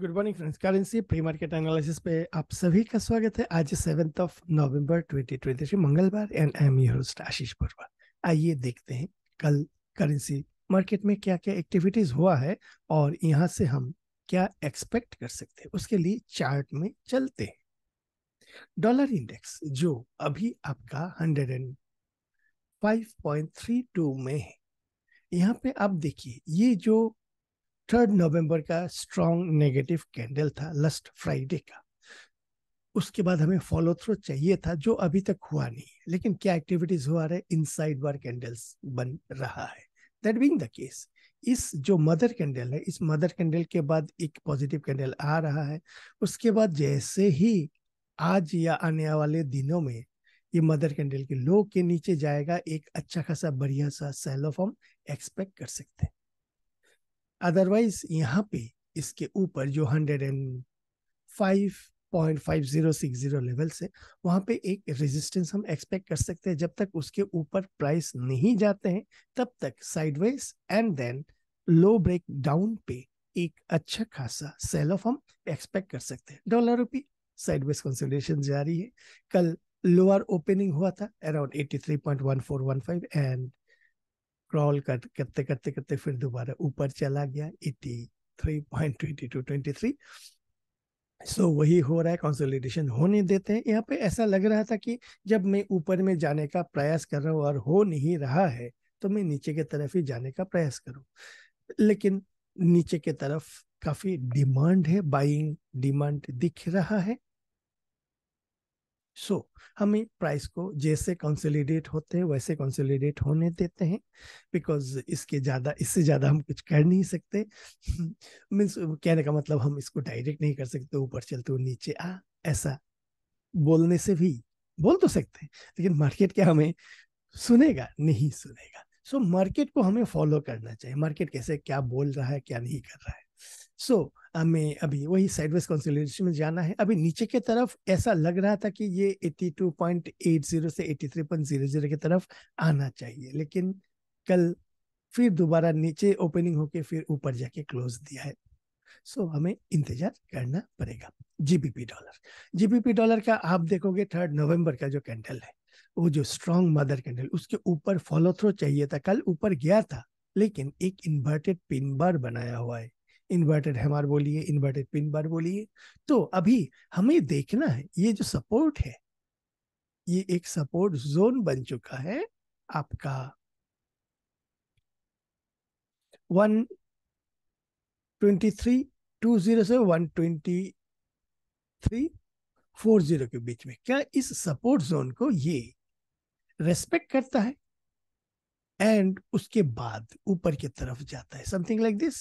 Good morning friends currency pre market analysis पे आप सभी का स्वागत है आज सेवेंथ ऑफ नवंबर 2023 मंगलवार and I'm your host Ashish Verma आइए देखते हैं कल करेंसी मार्केट में क्या क्या एक्टिविटीज हुआ है और यहां से हम क्या एक्सपेक्ट कर सकते हैं उसके लिए चार्ट में चलते हैं डॉलर इंडेक्स जो अभी आपका हंड्रेड में है यहाँ पे आप देखिए ये जो थर्ड नवंबर का स्ट्रॉन्ग नेगेटिव कैंडल था लस्ट फ्राइडे का उसके बाद हमें फॉलो थ्रो चाहिए था जो अभी तक हुआ नहीं लेकिन क्या एक्टिविटीज हुआ रहे इन साइड बार कैंडल्स बन रहा है दैट बींग द केस इस जो मदर कैंडल है इस मदर कैंडल के बाद एक पॉजिटिव कैंडल आ रहा है उसके बाद जैसे ही आज या आने वाले दिनों में ये मदर कैंडल के लो के नीचे जाएगा एक अच्छा खासा बढ़िया सा सेलोफॉर्म हम एक्सपेक्ट कर सकते हैं अदरवाइज यहाँ पे इसके ऊपर जो hundred and five point five zero six zero level से वहाँ पे एक रेजिस्टेंस हम एक्सपेक्ट कर सकते हैं जब तक उसके ऊपर प्राइस नहीं जाते हैं तब तक sideways and then low break down पे एक अच्छा खासा सेल ऑफ हम एक्सपेक्ट कर सकते हैं डॉलर रुपी साइडवाइज कंसोलिडेशन जारी है कल लोअर ओपनिंग हुआ था अराउंड फाइव एंड क्रॉल कर करते करते करते फिर दोबारा ऊपर चला गया eighty three point twenty two twenty three so वही हो रहा है कंसोलिडेशन होने देते हैं यहाँ पे ऐसा लग रहा था कि जब मैं ऊपर में जाने का प्रयास कर रहा हूँ और हो नहीं रहा है तो मैं नीचे की तरफ ही जाने का प्रयास करूँ लेकिन नीचे की तरफ काफी डिमांड है बाइंग डिमांड दिख रहा है सो so, हमें प्राइस को जैसे कंसोलिडेट होते हैं वैसे कंसोलिडेट होने देते हैं बिकॉज इसके ज़्यादा इससे ज़्यादा हम कुछ कर नहीं सकते मीन्स कहने का मतलब हम इसको डायरेक्ट नहीं कर सकते ऊपर चलते हुए नीचे आ ऐसा बोलने से भी बोल तो सकते हैं लेकिन मार्केट क्या हमें सुनेगा नहीं सुनेगा सो so, मार्केट को हमें फॉलो करना चाहिए मार्केट कैसे क्या बोल रहा है क्या नहीं कर रहा है सो so, हमें अभी वही साइडवेज कंसोलिडेशन में जाना है अभी नीचे की तरफ ऐसा लग रहा था कि ये 82.80 से 83.00 की तरफ आना चाहिए लेकिन कल फिर दोबारा नीचे ओपनिंग होके फिर ऊपर जाके क्लोज दिया है सो so, हमें इंतजार करना पड़ेगा जीबीपी डॉलर जीबीपी डॉलर का आप देखोगे थर्ड नवंबर का जो कैंडल है वो जो स्ट्रॉन्ग मदर कैंडल उसके ऊपर फॉलो थ्रो चाहिए था कल ऊपर गया था लेकिन एक इन्वर्टेड पिन बार बनाया हुआ है इन्वर्टेड हैमर बोलिए इन्वर्टेड पिन बार बोलिए तो अभी हमें देखना है ये जो सपोर्ट है ये एक सपोर्ट जोन बन चुका है आपका one twenty three two zero से one twenty three four zero के बीच में क्या इस सपोर्ट जोन को ये रेस्पेक्ट करता है एंड उसके बाद ऊपर की तरफ जाता है something like this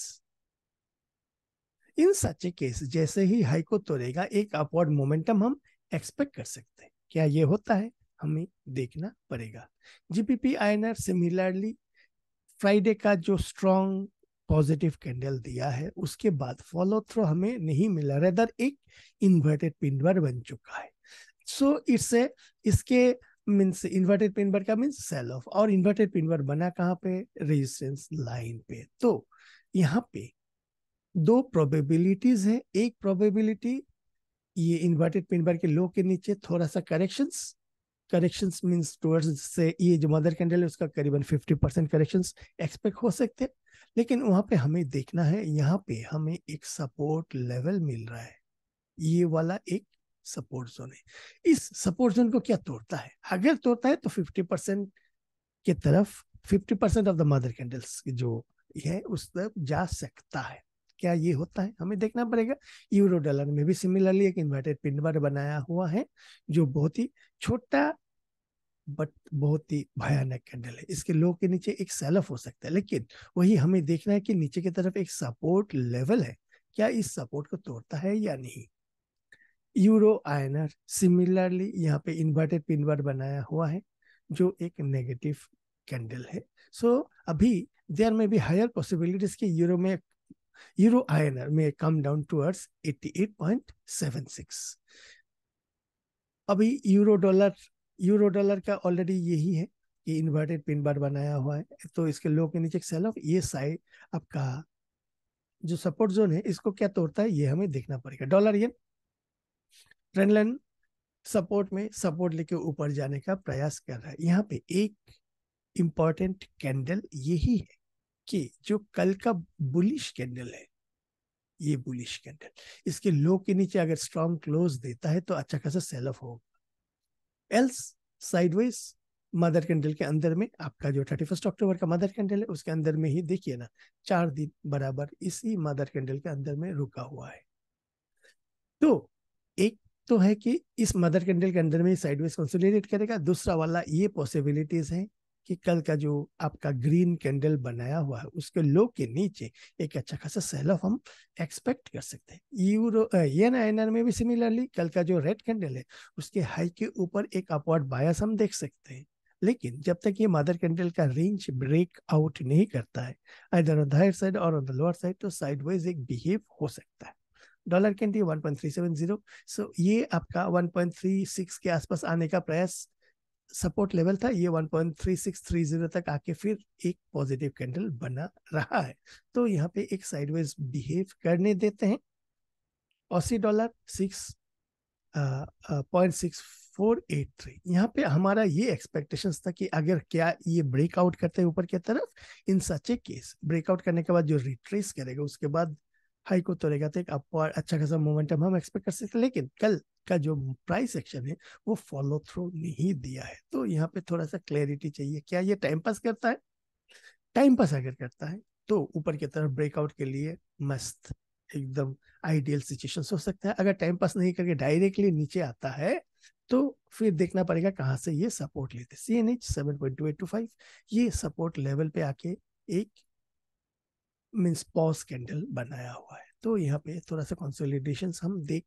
in such a case जैसे ही हाई को तोड़ेगा एक अपवर्ड मोमेंटम हम एक्सपेक्ट कर सकते हैं क्या ये होता है हमें देखना पड़ेगा जीपीपी आईएनआर सिमिलरली फ्राइडे का जो स्ट्रॉन्ग पॉजिटिव कैंडल दिया है उसके बाद फॉलो थ्रो हमें नहीं मिला रेदर एक इन्वर्टेड पिन बन चुका है सो so, इससे इसके मीन्स इन्वर्टेड पिन का मीन्स सेल ऑफ और इन्वर्टेड पिन बना कहाँ पे रेजिस्टेंस लाइन पे तो यहाँ पे दो प्रोबेबिलिटीज हैं एक प्रोबेबिलिटी ये इन्वर्टेड पिन बार के लो के नीचे थोड़ा सा करेक्शंस करेक्शंस मींस टुवर्ड्स से ये जो मदर कैंडल है उसका करीबन 50 परसेंट करेक्शंस एक्सपेक्ट हो सकते हैं लेकिन वहां पे हमें देखना है यहाँ पे हमें एक सपोर्ट लेवल मिल रहा है ये वाला एक सपोर्ट जोन है इस सपोर्ट जोन को क्या तोड़ता है अगर तोड़ता है तो 50 परसेंट के तरफ 50 percent of the mother candles जो है उस तरफ जा सकता है क्या ये होता है हमें देखना पड़ेगा यूरो डॉलर में भी सिमिलरली एक इन्वर्टेड पिन बार बनाया हुआ है जो बहुत ही छोटा बट बहुत ही भयानक कैंडल है इसके लो के नीचे एक सेलफ हो सकता है लेकिन वही हमें देखना है कि नीचे की तरफ एक सपोर्ट लेवल है क्या इस सपोर्ट को तोड़ता है या नहीं यूरो आयनर सिमिलरली यहाँ पे इन्वर्टेड पिन बार बनाया हुआ है जो एक नेगेटिव कैंडल है सो so, अभी देयर में भी हायर पॉसिबिलिटीज कि यूरो में Euro INR may come down towards 88.76. अभी यूरो डॉलर यूरो डॉलर का ऑलरेडी यही है कि इन्वर्टेड पिन बार बनाया हुआ है तो इसके लो के नीचे सेल ऑफ ये साइड आपका जो सपोर्ट जोन है इसको क्या तोड़ता है ये हमें देखना पड़ेगा डॉलर ये ट्रेंड सपोर्ट में सपोर्ट लेके ऊपर जाने का प्रयास कर रहा है यहाँ पे एक इम्पॉर्टेंट कैंडल यही है कि जो कल का बुलिश कैंडल है ये बुलिश कैंडल इसके लो के नीचे अगर स्ट्रॉन्ग क्लोज देता है तो अच्छा खासा सेल ऑफ होगा एल्स साइडवाइज मदर कैंडल के अंदर में आपका जो थर्टी फर्स्ट अक्टूबर का मदर कैंडल है उसके अंदर में ही देखिए ना चार दिन बराबर इसी मदर कैंडल के अंदर में रुका हुआ है तो एक तो है कि इस मदर कैंडल के अंदर में साइडवेज कंसोलिडेट करेगा दूसरा वाला ये पॉसिबिलिटीज हैं कि कल का जो आपका ग्रीन कैंडल बनाया हुआ है उसके लो के नीचे एक अच्छा खासा सेल ऑफ हम एक्सपेक्ट कर सकते हैं यूरो एन आईएनआर में भी सिमिलरली कल का जो रेड कैंडल है उसके हाई के ऊपर एक अपवर्ड बायस हम देख सकते हैं लेकिन जब तक ये मदर कैंडल का रेंज ब्रेक आउट नहीं करता है इधर ऑन द हायर साइड और ऑन द लोअर साइड तो साइडवाइज एक बिहेव हो सकता है डॉलर कैंडी 1.370 सो ये आपका 1.36 के आसपास आने का प्रयास सपोर्ट लेवल था ये 1.3630 तक आके फिर एक पॉजिटिव कैंडल बना रहा है तो यहाँ पे एक साइडवेज बिहेव करने देते हैं Aussie dollar six point six four eight three यहाँ पे हमारा ये एक्सपेक्टेशन था कि अगर क्या ये ब्रेकआउट करते हैं ऊपर की तरफ इन सच ए केस ब्रेकआउट करने के बाद जो रिट्रेस करेगा उसके बाद हाई को तो रहेगा तो एक अपवर्ड अच्छा खासा मोमेंटम हम एक्सपेक्ट कर सकते लेकिन कल का जो प्राइस एक्शन है वो फॉलो थ्रू नहीं दिया है तो यहाँ पे थोड़ा सा क्लैरिटी चाहिए क्या ये टाइम पास करता है टाइम पास अगर करता है तो ऊपर की तरफ ब्रेकआउट के लिए मस्त एकदम आइडियल सिचुएशन हो सकता है अगर टाइम पास नहीं करके डायरेक्टली नीचे आता है तो फिर देखना पड़ेगा कहाँ से ये सपोर्ट लेते C N H seven point two eight two five ये सपोर्ट लेवल पे आके एक मीन्स पॉज कैंडल बनाया हुआ है तो यहाँ पे थोड़ा सा कॉन्सोलिडेशन हम देख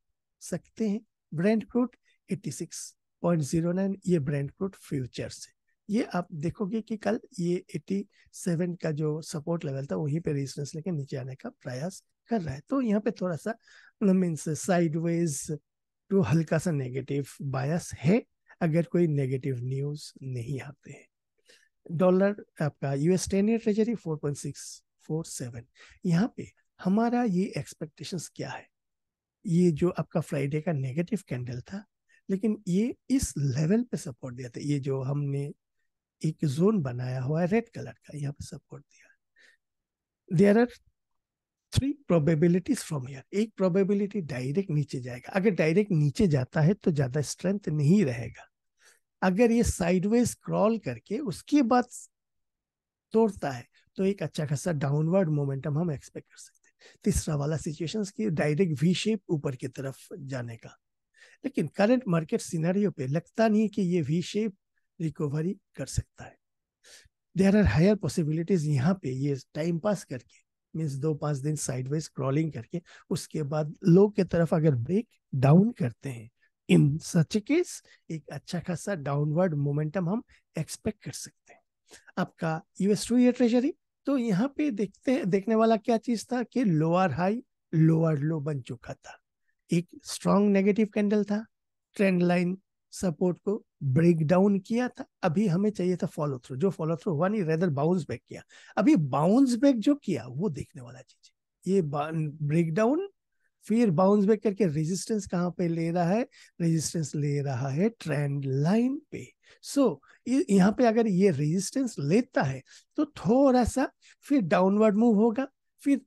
सकते हैं ब्रांड क्रूड 86.09 ये ब्रांड क्रूड फ्यूचर्स है ये आप देखोगे कि कल ये 87 का जो सपोर्ट लेवल था वहीं पे रेजिस्टेंस लेके नीचे आने का प्रयास कर रहा है तो यहाँ पे थोड़ा सा मीन्स साइडवेज टू हल्का सा नेगेटिव बायस है अगर कोई नेगेटिव न्यूज नहीं आते हैं डॉलर आपका US ten year treasury four point six four seven यहाँ पे हमारा ये एक्सपेक्टेशंस क्या है ये जो आपका फ्राइडे का नेगेटिव कैंडल था लेकिन ये इस लेवल पे सपोर्ट दिया था ये जो हमने एक जोन बनाया हुआ है रेड कलर का यहाँ पे सपोर्ट दिया there are three probabilities from here एक प्रोबेबिलिटी डायरेक्ट नीचे जाएगा अगर डायरेक्ट नीचे जाता है तो ज्यादा स्ट्रेंथ नहीं रहेगा अगर ये साइडवेज क्रॉल करके उसके बाद तोड़ता है तो एक अच्छा खासा डाउनवर्ड मोमेंटम हम एक्सपेक्ट कर सकते हैं तीसरा वाला सिचुएशन की डायरेक्ट वी शेप ऊपर की तरफ जाने का लेकिन करंट मार्केट सिनेरियो पे लगता नहीं है कि ये वी शेप रिकवरी कर सकता है देर आर हायर पॉसिबिलिटीज यहाँ पे ये टाइम पास करके मीन्स दो पांच दिन साइडवाइज क्रॉलिंग करके उसके बाद लो के तरफ अगर ब्रेक डाउन करते हैं इन सच केस एक अच्छा खासा डाउनवर्ड मोमेंटम हम एक्सपेक्ट कर सकते हैं आपका यूएस टू ईयर ट्रेजरी तो यहाँ पे देखते देखने वाला क्या चीज था कि लोअर हाई लोअर लो बन चुका था एक स्ट्रॉन्ग नेगेटिव कैंडल था ट्रेंड लाइन सपोर्ट को ब्रेक डाउन किया था अभी हमें चाहिए था फॉलो थ्रू जो फॉलो थ्रू हुआ नहीं रेदर बाउंस बैक किया अभी बाउंस बैक जो किया वो देखने वाला चीज ये ब्रेक डाउन फिर बाउंस बैक करके रेजिस्टेंस कहाँ पे ले रहा है रेजिस्टेंस ले रहा है ट्रेंड लाइन पे सो so, यहाँ पे अगर ये रेजिस्टेंस लेता है तो थोड़ा सा फिर डाउनवर्ड मूव होगा फिर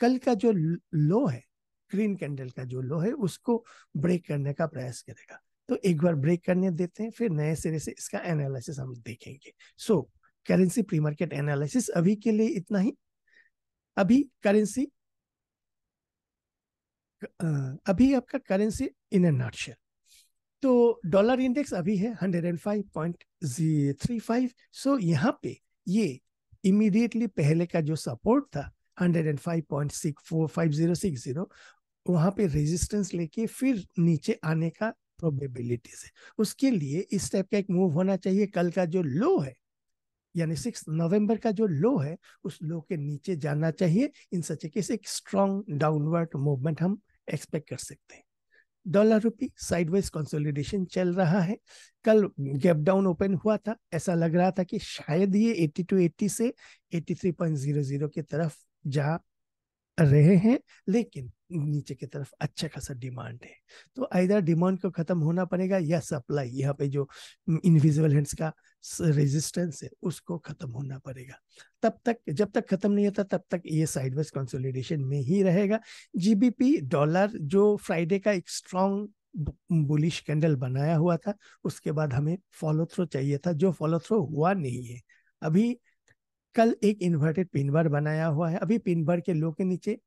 कल का जो लो है ग्रीन कैंडल का जो लो है उसको ब्रेक करने का प्रयास करेगा तो एक बार ब्रेक करने देते हैं फिर नए सिरे से इसका एनालिसिस हम देखेंगे so currency pre market analysis अभी के लिए इतना ही अभी करेंसी अभी आपका करेंसी इन ए शेयर तो डॉलर इंडेक्स अभी है hundred and five point three five so यहाँ पे ये इमीडिएटली पहले का जो सपोर्ट था हंड्रेड एंड फाइव पॉइंट पे रेजिस्टेंस लेके फिर नीचे आने का प्रोबेबिलिटीज है उसके लिए इस टाइप का एक मूव होना चाहिए कल का जो लो है यानी सिक्स नवंबर का जो लो है उस लो के नीचे जाना चाहिए इन सच केस एक स्ट्रॉन्ग डाउनवर्ड मूवमेंट हम एक्सपेक्ट कर सकते हैं डॉलर रुपी साइडवाइज कंसोलिडेशन चल रहा है कल गैप डाउन ओपन हुआ था ऐसा लग रहा था कि शायद ये 80 टू 80 से 83.00 की तरफ जा रहे हैं लेकिन नीचे की तरफ अच्छा खासा डिमांड है तो आइधर डिमांड को खत्म होना पड़ेगा या सप्लाई यहाँ पे जो इनविजिबल हैंड्स का रेजिस्टेंस है उसको खत्म होना पड़ेगा तब तक जब तक खत्म नहीं होता तब तक ये साइडवेज कंसोलिडेशन में ही रहेगा जीबीपी डॉलर जो फ्राइडे का एक स्ट्रॉन्ग बुलिश कैंडल बनाया हुआ था उसके बाद हमें फॉलो थ्रो चाहिए था जो फॉलो थ्रो हुआ नहीं है अभी कल एक इन्वर्टेड पिन बार बनाया हुआ है अभी पिन बार के लो के नीचे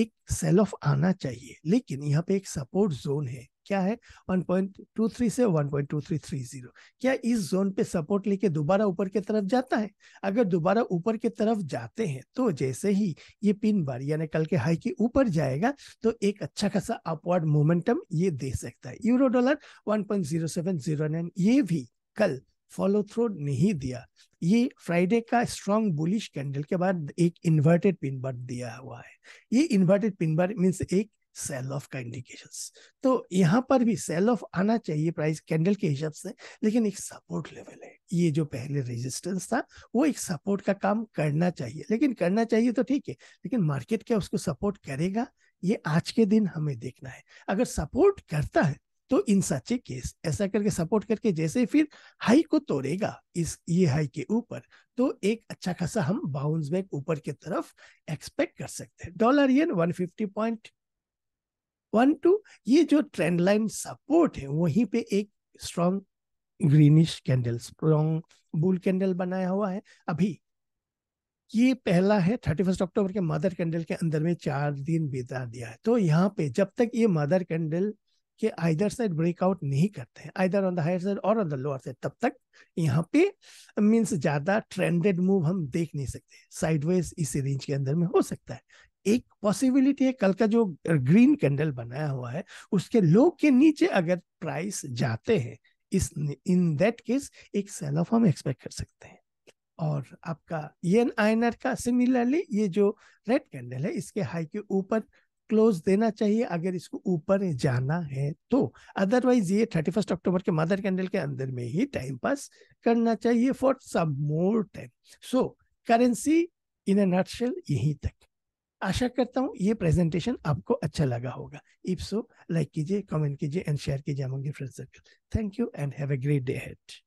एक सेल ऑफ आना चाहिए लेकिन यहाँ पे एक सपोर्ट जोन है क्या है 1.23 से 1.2330 क्या इस जोन पे सपोर्ट लेके दोबारा ऊपर की तरफ जाता है अगर दोबारा ऊपर की तरफ जाते हैं तो जैसे ही ये पिन बार यानी कल के हाई के ऊपर जाएगा तो एक अच्छा खासा अपवर्ड मोमेंटम ये दे सकता है यूरो डॉलर 1.0709 ये भी कल फॉलो थ्रू नहीं दिया ये फ्राइडे का स्ट्रॉन्ग बुलिश कैंडल के बाद एक इन्वर्टेड पिन बार दिया हुआ है ये इन्वर्टेड पिन बार मीन्स एक सेल ऑफ का इंडिकेशन तो यहाँ पर भी सेल ऑफ आना चाहिए प्राइस कैंडल के हिसाब से लेकिन एक सपोर्ट लेवल है ये जो पहले रेजिस्टेंस था वो एक सपोर्ट का काम करना चाहिए लेकिन करना चाहिए तो ठीक है लेकिन मार्केट क्या उसको सपोर्ट करेगा ये आज के दिन हमें देखना है अगर सपोर्ट करता है तो इन सच ए केस ऐसा करके सपोर्ट करके जैसे फिर हाई को तोड़ेगा इस ये हाई के ऊपर तो एक अच्छा खासा हम बाउंस बैक ऊपर की तरफ एक्सपेक्ट कर सकते हैं dollar yen 150 point one two ये जो ट्रेंड लाइन सपोर्ट है वहीं पे एक strong greenish candle strong bull candle बनाया हुआ है अभी ये पहला है थर्टी फर्स्ट अक्टूबर के मदर कैंडल के अंदर में चार दिन बिता दिया है तो यहाँ पे जब तक ये मदर कैंडल कि आइदर साइड ब्रेकआउट नहीं करते हैं either on the higher side और ऑन द लोअर साइड तब तक यहाँ पे मीन्स ज्यादा ट्रेंडेड मूव हम देख नहीं सकते साइडवेज इस रेंज के अंदर में हो सकता है एक पॉसिबिलिटी है कल का जो ग्रीन कैंडल बनाया हुआ है उसके लो के नीचे अगर प्राइस जाते हैं इस इन दैट केस एक सेल ऑफ हम एक्सपेक्ट कर सकते हैं और आपका येन आयनर का सिमिलरली ये जो रेड कैंडल है इसके हाई के ऊपर क्लोज देना चाहिए अगर इसको ऊपर जाना है तो अदरवाइज ये थर्टी फर्स्ट अक्टूबर के मदर कैंडल के अंदर में ही टाइम पास करना चाहिए for some more time so currency in a nutshell यहीं तक आशा करता हूँ ये प्रेजेंटेशन आपको अच्छा लगा होगा इफ सो लाइक कीजिए कमेंट कीजिए एंड शेयर कीजिए friend circle thank you and have a great day head